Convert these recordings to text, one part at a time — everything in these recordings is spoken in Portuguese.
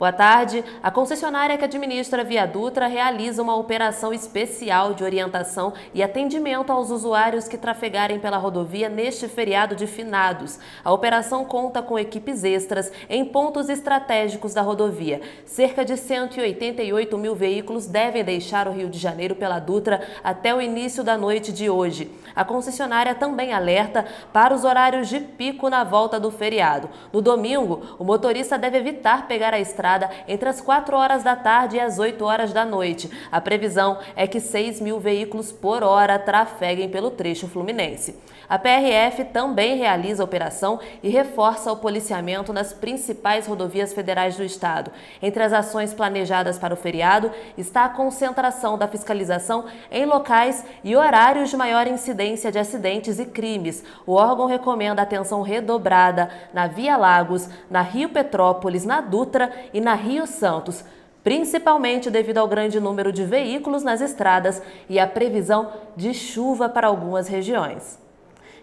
Boa tarde. A concessionária que administra a Via Dutra realiza uma operação especial de orientação e atendimento aos usuários que trafegarem pela rodovia neste feriado de finados. A operação conta com equipes extras em pontos estratégicos da rodovia. Cerca de 188 mil veículos devem deixar o Rio de Janeiro pela Dutra até o início da noite de hoje. A concessionária também alerta para os horários de pico na volta do feriado. No domingo, o motorista deve evitar pegar a estrada registrada entre as 4 horas da tarde e as 8 horas da noite. A previsão é que 6 mil veículos por hora trafeguem pelo trecho fluminense. A PRF também realiza a operação e reforça o policiamento nas principais rodovias federais do estado. Entre as ações planejadas para o feriado está a concentração da fiscalização em locais e horários de maior incidência de acidentes e crimes. O órgão recomenda atenção redobrada na Via Lagos, na Rio Petrópolis, na Dutra e na Rio Santos, principalmente devido ao grande número de veículos nas estradas e a previsão de chuva para algumas regiões.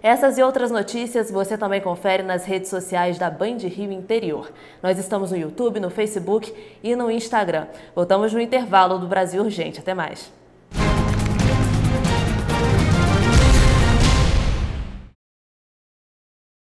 Essas e outras notícias você também confere nas redes sociais da Band Rio Interior. Nós estamos no YouTube, no Facebook e no Instagram. Voltamos no intervalo do Brasil Urgente. Até mais.